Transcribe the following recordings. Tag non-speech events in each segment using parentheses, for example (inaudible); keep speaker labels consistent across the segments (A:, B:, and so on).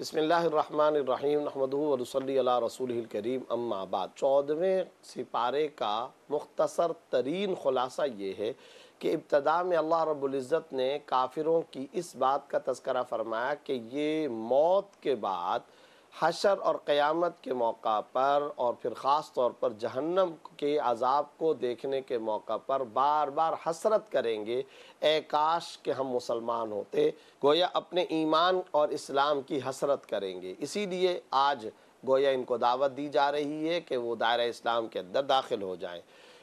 A: बसमीम नहमदूसली रसूलकरीम अम्माबाद चौदहवें सिपारे का मुख्तसर तरीन ख़ुलासा ये है कि इब्तदा में अल्लाह रब्ज़त ने काफिरों की इस बात का तस्करा फरमाया कि ये मौत के बाद हशर और क़यामत के मौका पर और फिर ख़ास तौर पर जहन्नम के अजाब को देखने के मौका पर बार बार हसरत करेंगे ए काश के हम मुसलमान होते गोया अपने ईमान और इस्लाम की हसरत करेंगे इसीलिए आज गोया इनको दावत दी जा रही है कि वो दायरा इस्लाम के अंदर दाखिल हो जाएं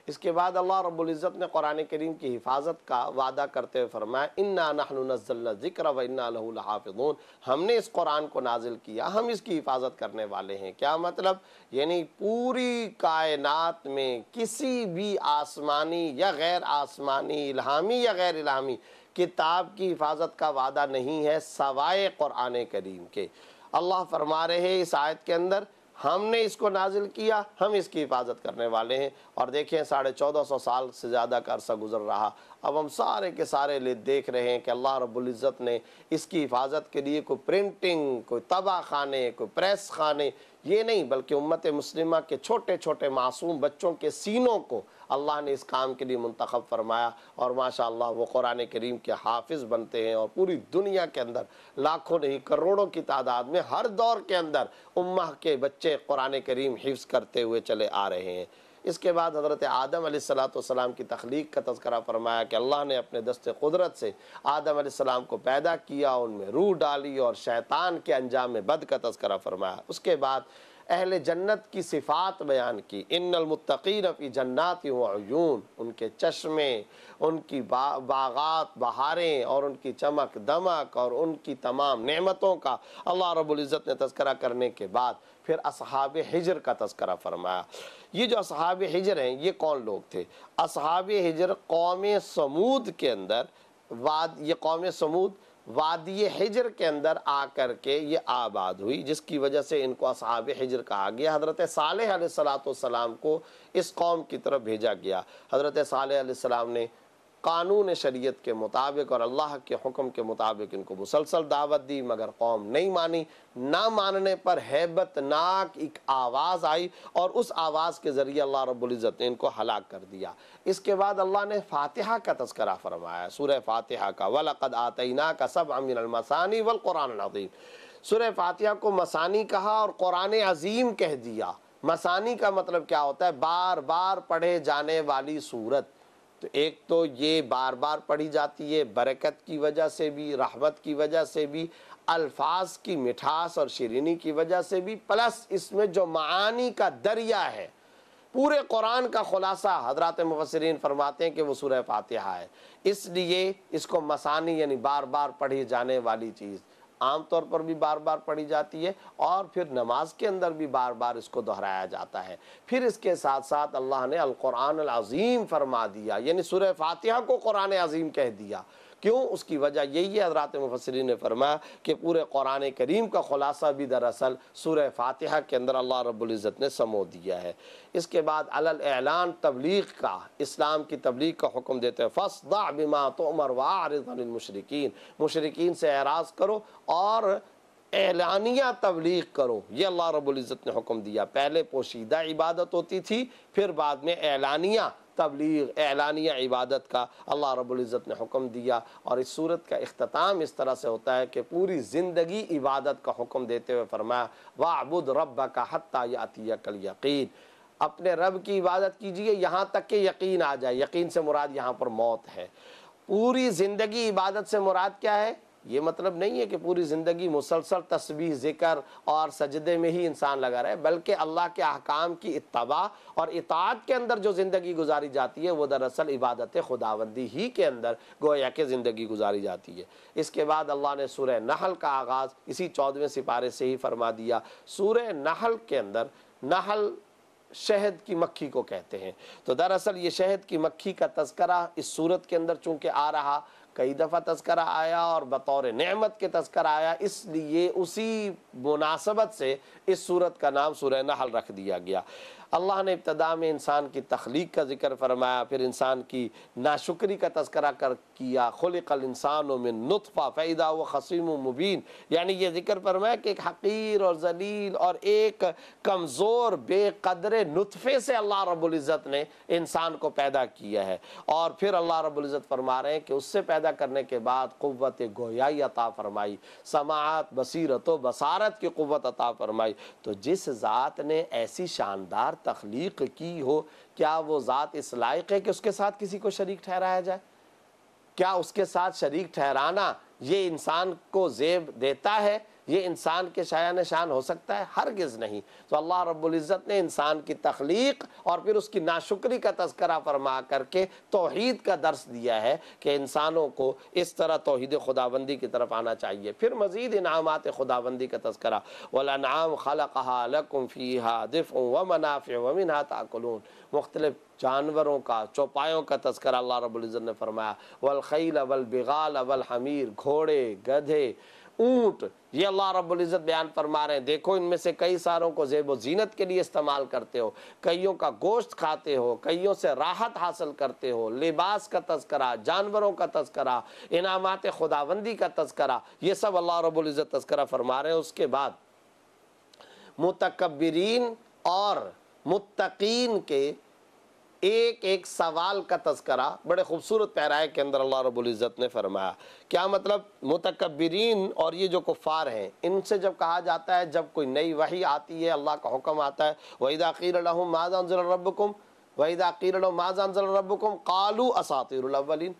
A: इसके बाद अल्लाह रब्ज़त ने कुरान करीम की हिफाजत का वादा करते हुए फरमाया इन्ना ज़िक्र व इन्नाफिजून हमने इस कुरान को नाजिल किया हम इसकी हिफाजत करने वाले हैं क्या मतलब यानी पूरी कायनात में किसी भी आसमानी या गैर आसमानी इलामी या गैर इलामी किताब की हिफाजत का वादा नहीं है सवाए कुरान करीम के अल्लाह फरमा रहे इस आयत के अंदर हमने इसको नाजिल किया हम इसकी हिफाजत करने वाले हैं और देखें साढ़े चौदह सौ साल से ज़्यादा का अरसा गुजर रहा अब हम सारे के सारे लिए देख रहे हैं कि अल्लाह रब्ज़त ने इसकी हिफाजत के लिए कोई प्रिंटिंग कोई तबाह खाने कोई प्रेस खाने ये नहीं बल्कि उम्मत मुस्लिमा के छोटे छोटे मासूम बच्चों के सीनों को अल्लाह ने इस काम के लिए मंतखब फरमाया और माशा वो कुरान करीम के हाफिज बनते हैं और पूरी दुनिया के अंदर लाखों नहीं करोड़ों की तादाद में हर दौर के अंदर उम्मा के बच्चे कुरान करीम हिफ्स करते हुए चले आ रहे हैं इसके बाद हज़रत आदम सलाम की तख्लीक का तस्करा फरमाया कि अल्लाह ने अपने दस्त कुदरत से आदम सलाम को पैदा किया उनमें रूह डाली और शैतान के अंजाम में बद का तस्करा फरमाया उसके बाद अहल जन्नत की सिफ़ात बयान की इनमतकीन की जन्नात वयून उनके चश्मे उनकी बा, बागात बहारें और उनकी चमक दमक और उनकी तमाम नेमतों का अल्लाह रबुल्ज़त ने तस्करा करने के बाद फिर असहाब हिजर का तस्करा फरमाया ये जो असहाब हिजर हैं ये कौन लोग थे असहाब हिजर कौम समूद के अंदर वाद ये कौम समूद वादी हिजर के अंदर आकर के ये आबाद हुई जिसकी वजह से इनको असहाब हिजर कहा गया हज़रत साल सलाम को इस कौम की तरफ भेजा गया हज़रत साल सलाम ने कानून शरीयत के मुताबिक और अल्लाह के हुक्म के मुताबिक इनको मुसलसल दावत दी मगर कौम नहीं मानी ना मानने पर हैबतनाक एक आवाज़ आई और उस आवाज़ के ज़रिए अल्लाह रब्ज़त ने इनको हलाक कर दिया इसके बाद अल्लाह ने फातिहा का तस्करा फरमाया सूर्य फातिहा का वलक़द आतना का सब अमीनमसानी वलक़ुरान अजीम सूर्य फातिहा को मसानी कहा और कुरान अजीम कह दिया मसानी का मतलब क्या होता है बार बार पढ़े जाने वाली सूरत तो एक तो ये बार बार पढ़ी जाती है बरकत की वजह से भी रहमत की वजह से भी अल्फाज की मिठास और शरीनी की वजह से भी प्लस इसमें जो मानी का दरिया है पूरे कुरान का खुलासा हजरत मुबसरीन फरमाते हैं कि वो सूरह फातिहा है इसलिए इसको मसानी यानी बार बार पढ़ी जाने वाली चीज़ आमतौर पर भी बार बार पढ़ी जाती है और फिर नमाज के अंदर भी बार बार इसको दोहराया जाता है फिर इसके साथ साथ अल्लाह ने अल अल अज़ीम फरमा दिया यानी सुरह फातिहा को कुरान अज़ीम कह दिया क्यों उसकी वजह यही है हजरत मुफसरी ने फरमाया कि पूरे कुरान करीम का खुलासा भी दरअसल सूर फातहा के अंदर अल्लाह रब्ज़त ने समो दिया है इसके बाद अलैलान तबलीग का इस्लाम की तबलीग का हुक्म देते हैं फसदा बिमा तो उमर मशरकिन से एराज़ करो और एलानिया तबलीग करो ये अल्लाह रब्ज़त ने हुक्म दिया पहले पोशीदा इबादत होती थी फिर बाद में एलानिया तबलीग एलानिया इबादत का अल्लाह रबुल्ज़त ने हुक्म दिया और इस सूरत का अख्ताम इस तरह से होता है कि पूरी ज़िंदगी इबादत का हुक्म देते हुए फरमाया वाबुद रब का हती यातिया कल यकीन अपने रब की इबादत कीजिए यहाँ तक कि यकीन आ जाए यकीन से मुराद यहाँ पर मौत है पूरी ज़िंदगी इबादत से मुराद क्या है ये मतलब नहीं है कि पूरी ज़िंदगी मुसलसल तस्वीर ज़िक्र और सजदे में ही इंसान लगा रहे बल्कि अल्लाह के अहकाम की इतवा और इतात के अंदर जो ज़िंदगी गुजारी जाती है वो दरअसल इबादत खुदावंदी ही के अंदर गोया के ज़िंदगी गुजारी जाती है इसके बाद अल्लाह ने सूर नहल का आगाज़ इसी चौदहवें सिपारे से ही फरमा दिया सूर नहल के अंदर नहल शहद की मक्खी को कहते हैं तो दरअसल ये शहद की मक्खी का तस्करा इस सूरत के अंदर चूँकि आ रहा कई दफ़ा तस्करा आया और बतौर नमत के तस्करा आया इसलिए उसी मुनासबत से इस सूरत का नाम सूर्य नहल रख दिया गया अल्लाह ने इब्तदा में इंसान की तख्लीक का जिक्र फरमाया फिर इंसान की नाशुक्री का तस्करा कर किया कल इंसानों में नुतफ़ा फ़ैदा व खसीम मुबीन यानी यह जिक्र फरमाया कि एक हकीर और जलील और एक कमज़ोर बेकदर नुतफ़े से अल्लाह रबुल्ज़त ने इंसान को पैदा किया है और फिर अल्लाह रबुल्ज़त फरमा रहे हैं कि उससे पैदा पैदा करने के बाद क़वत गोयाई अता फरमाई समात बसीरत व बसारत की क़वत अता फरमाई तो जिस ज़ात ने ऐसी शानदार तख्लीक की हो क्या वो ज़ात इस लायक है कि उसके साथ किसी को शरीक ठहराया जाए क्या उसके साथ शरीक ठहराना ये इंसान को जेब देता है ये इंसान के शाया निशान हो सकता है हरगिज़ नहीं तो अल्लाह रब्ज़त ने इंसान की तख्लीक और फिर उसकी नाशुक्री का तस्करा फरमा करके तोहद का दर्स दिया है कि इंसानों को इस तरह तोहद खुदाबंदी की तरफ आना चाहिए फिर मज़ीद इनामत खुदाबंदी का तस्करा वलाम खलकम फ़ीहा दिफ़ व वमिन ताकुलून मुख्तलिफ़ जानवरों का चौपायों का तस्करा अल्लाह रबुल्ज़त ने फरमाया वलखील अवल बिगाल अवल हमीर घोड़े गधे ऊंट ये अल्लाह रब्ज़त बयान फरमा रहे हैं देखो इनमें से कई सारों को जेब जीनत के लिए इस्तेमाल करते हो कईयों का गोश्त खाते हो कईयों से राहत हासिल करते हो लिबास का तस्करा जानवरों का तस्करा इनामत खुदाबंदी का तस्करा ये सब अल्लाह रब्ज़त तस्करा फरमा रहे हैं उसके बाद मुतकबरीन और मुतकीन के एक एक सवाल का तस्करा बड़े खूबसूरत पैराए के अंदर अल्लाह रबुल्ज़त ने फरमाया क्या मतलब मतकबरीन और ये जो कुफ़ार हैं इनसे जब कहा जाता है जब कोई नई वही आती है अल्लाह का हुक्म आता है वहीदाकीर माजानबकुम वहीदाकीर माजानबकुम कालू असातिरवलिन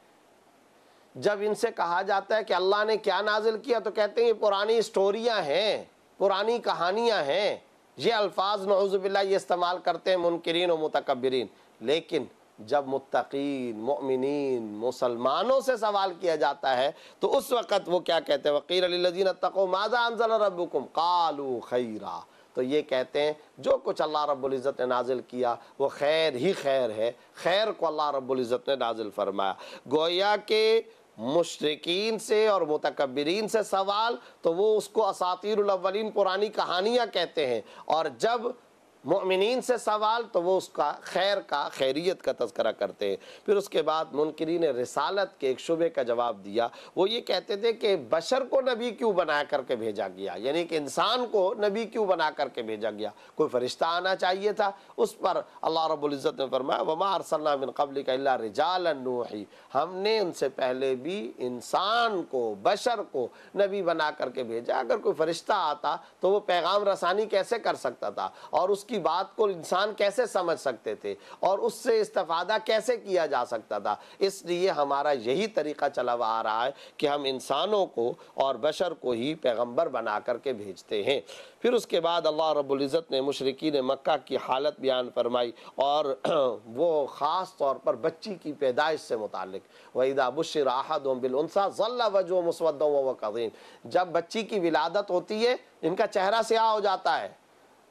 A: जब इनसे कहा जाता है कि अल्लाह ने क्या नाजिल किया तो कहते हैं ये पुरानी स्टोरियाँ हैं पुरानी कहानियाँ हैं ये अल्फाज नौजुबिल्ला ये इस्तेमाल करते हैं मुनकरीन और मतकबरीन लेकिन जब मुत्तकीन मोमिन मुसलमानों से सवाल किया जाता है तो उस वक़्त वो क्या कहते हैं वकीर अलीजीन तको माजा अनजल रबुकुम कालू खैरा तो ये कहते हैं जो कुछ अल्लाह रब्ज़त ने नाजिल किया वो खैर ही खैर है खैर को अल्लाह रब्ज़त ने नाजिल फरमाया गोया के मुशरकिन से और मतकबरीन से सवाल तो वो उसको असातिरवलिन पुरानी कहानियाँ कहते हैं और जब ममिन से सवाल तो वो उसका खैर का खैरियत का तस्करा करते हैं फिर उसके बाद मुनकरीन रसालत के एक शुबे का जवाब दिया वो ये कहते थे कि बशर को नबी क्यों बना करके भेजा गया यानी कि इंसान को नबी क्यों बना करके भेजा गया कोई फरिश्ता आना चाहिए था उस पर अल्लाह रबुल्ज़त ने फरमाया वमा अरसल्लामिन कबल का रजालनूही हमने उनसे पहले भी इंसान को बशर को नबी बना करके भेजा अगर कोई फरिश्ता आता तो वो पैगाम रसानी कैसे कर सकता था और उस उसकी बात को इंसान कैसे समझ सकते थे और उससे इस्तफ़ादा कैसे किया जा सकता था इसलिए हमारा यही तरीका चला हुआ आ रहा है कि हम इंसानों को और बशर को ही पैगम्बर बना करके भेजते हैं फिर उसके बाद अल्लाह रबुल्ज़त ने मशरकिन मक्का की हालत बयान फरमाई और (clears throat) वो ख़ास तौर पर बच्ची की पैदाइश से मुतल वहीदा बुशर बिलसा जल्ला वजो मुसवदम जब बच्ची की विलादत होती है इनका चेहरा स्याह हो जाता है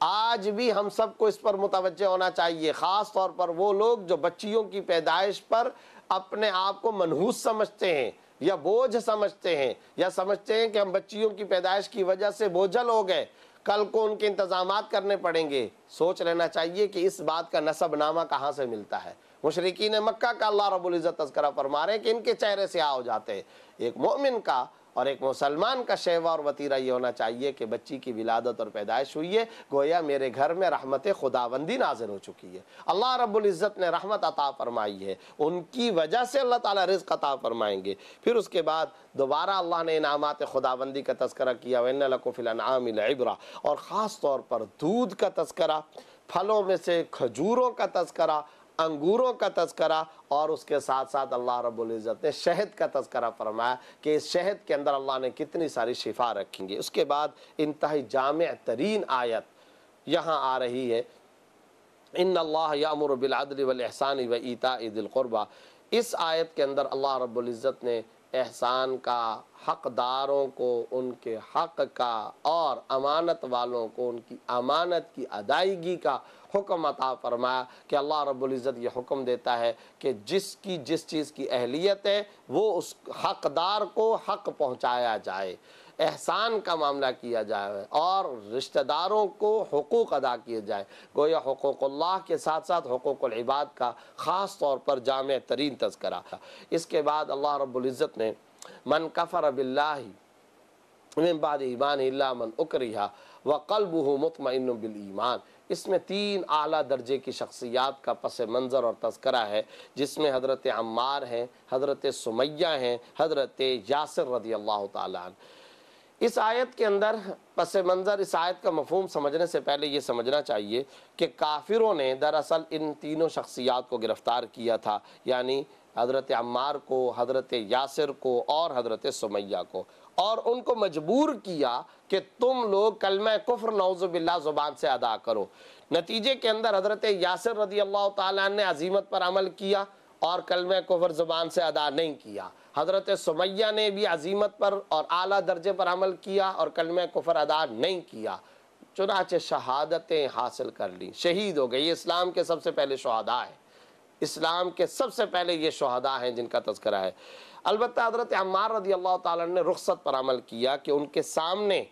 A: आज भी हम सबको इस पर मुतवजह होना चाहिए ख़ास तौर पर वो लोग जो बच्चियों की पैदाइश पर अपने आप को मनहूस समझते हैं या बोझ समझते हैं या समझते हैं कि हम बच्चियों की पैदाइश की वजह से बोझल हो गए कल को उनके इंतजाम करने पड़ेंगे सोच लेना चाहिए कि इस बात का नसबनामा कहाँ से मिलता है मुशरकिन मक्का का अल्लाह रबुल्ज़त तस्करा फरमा रहे हैं कि इनके चेहरे से आ हो जाते हैं एक मोमिन का और एक मुसलमान का शेवा और वतीरा ये होना चाहिए कि बच्ची की विलादत और पैदाइश हुई है गोया मेरे घर में रहमत खुदाबंदी नाजिल हो चुकी है अल्लाह रब्ज़त ने रहमत अता फरमाई है उनकी वजह से अल्लाह ताला रिज्क अता फरमाएंगे फिर उसके बाद दोबारा अल्लाह ने इनामत खुदाबंदी का तस्करा किया वफ़िलबरा और ख़ास तौर पर दूध का तस्करा फलों में से खजूरों का तस्करा अंगूरों का तस्करा और उसके साथ साथ अल्लाह रब्ज़त ने शहद का तस्करा फरमाया कि इस शहद के अंदर अल्लाह ने कितनी सारी शिफा रखेंगे उसके बाद इंतहाई जाम तरीन आयत यहाँ आ रही है इन अल्लाह यामर व ईता ईदिलक़ुरबा इस आयत के अंदर अल्लाह रब्ज़त ने एहसान का हकदारों को उनके हक का और अमानत वालों को उनकी अमानत की अदायगी का हुक्म अता फरमाया कि अल्लाह रब्ज़त ये हुक्म देता है कि जिसकी जिस चीज़ की अहलियत है वो उस हकदार को हक पहुँचाया जाए एहसान का मामला किया जाए और रिश्तेदारों को हकूक़ अदा किए जाए गोया हकूक़ल्ला के साथ साथ हकूक़बाद का ख़ास तौर पर जाम तरीन तस्करा इसके बाद अल्लाह रबुल्ज़त ने मन कफ़र बिल्ला बाद ईमान मन उकरिया व कल्ब मुतमिन ईमान इसमें तीन अली दर्जे की शख्सियात का पस मंज़र और तस्करा है जिसमें हज़रत अम्मार हैं हज़रत सुमैया हैं हज़रत यासर रदी अल्लाह तन इस आयत के अंदर पस मंज़र इस आयत का मफहम समझने से पहले ये समझना चाहिए कि काफिरों ने दरअसल इन तीनों शख्सियात को गिरफ़्तार किया था यानी हज़रत अम्मार को हज़रत यासिर को और हज़रत सुमैया को और उनको मजबूर किया कि तुम लोग कलम कुफ्र नौजुबिल्ला ज़ुबान से अदा करो नतीजे के अंदर हज़रत यासिर रदी अल्लाह तजीमत पर अमल किया और कलम कुफर ज़ुबान से अदा नहीं किया हज़रत सुमैया ने भी अजीमत पर और आला दर्जे पर अमल किया और कलम कुफर अदा नहीं किया चुनाच शहादतें हासिल कर ली शहीद हो गई ये इस्लाम के सबसे पहले शहदा है इस्लाम के सबसे पहले ये शहदा हैं जिनका तस्करा है अलबत् हज़रत अमार रदी अल्लाह ताली ने पर अमल किया कि उनके सामने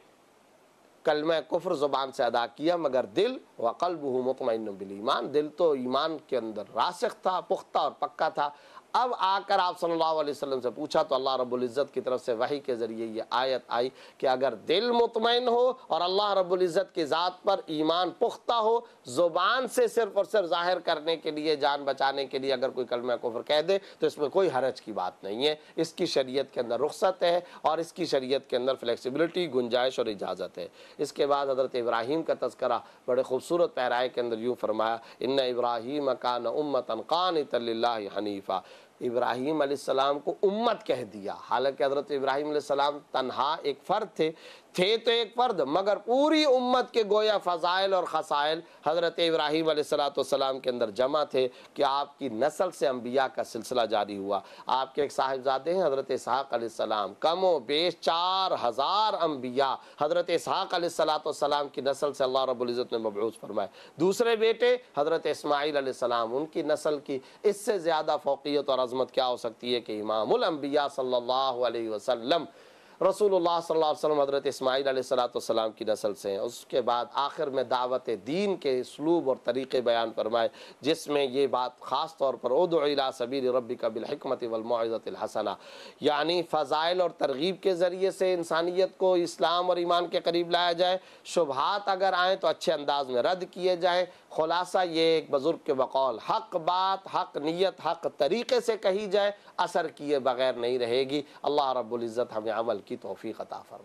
A: कलम कुफर ज़ुबान से अदा किया मगर दिल व कल्ब मुतमिन बिल ईमान दिल तो ईमान के अंदर राशिक था पुख्ता और पक्का था अब आकर आप सल्लल्लाहु अलैहि वसल्लम से पूछा तो अल्लाह रब्बुल इज़्ज़त की तरफ से वही के ज़रिए ये आयत आई कि अगर दिल मुतमिन हो और अल्लाह रब्बुल इज़्ज़त की ज़ात पर ईमान पुख्ता हो ज़ुबान से सिर्फ और सिर्फ ज़ाहिर करने के लिए जान बचाने के लिए अगर कोई कलमा कुफर कह दे तो इसमें कोई हरज की बात नहीं है इसकी शरीयत के अंदर रुख्सत है और इसकी शरीयत के अंदर फ्लैक्सीबिलिटी गुंजाइश और इजाज़त है इसके बाद हज़रत इब्राहिम का तस्करा बड़े खूबसूरत पैराए के अंदर यूँ फरमाया इन्ना इब्राहिम कान उम्मतन कान तल्ला हनीफ़ा इब्राहिम को उम्मत कह दिया हालांकि हज़रत इब्राहिम तनहा एक फ़र्द थे थे तो एक फ़र्द मगर पूरी उम्मत के गोया फ़जाइल और खसाइल हज़रत इब्राहिम सलाम के अंदर जमा थे कि आपकी नस्ल से अम्बिया का सिलसिला जारी हुआ आपके एक साहिबजादे हैं हज़रत इसहाक़ सलाम कमो बेश चार हज़ार अम्बिया हज़रत इसहाक़ सलाम की नस्ल से अल्लाह रबुल्ज़त ने मबूज फरमाए दूसरे बेटे हज़रत इसमाईल सलाम उनकी नस्ल की इससे ज़्यादा फोकियत और अज़मत क्या हो सकती है कि इमामबिया सल्ला वसलम रसूल सल्लम हज़रत इसमाईल सलाम की नस्ल से हैं उसके बाद आखिर में दावत दीन के सलूब और तरीक़े बयान फरमाए जिसमें ये बात ख़ास तौर पर उदिला सबीर रबी का बिलहमत यानी फ़ज़ाइल और तरगीब के ज़रिए से इंसानियत को इस्लाम और ईमान के करीब लाया जाए शुभात अगर आएँ तो अच्छे अंदाज में रद्द किए जाएँ खुलासा ये एक बुज़ुर्ग के बकौल हक बात हक नीयत हक तरीके से कही जाए असर किए बगैर नहीं रहेगी अल्लाह रब्ज़त हमें अमल की तोफ़ी अता फरमा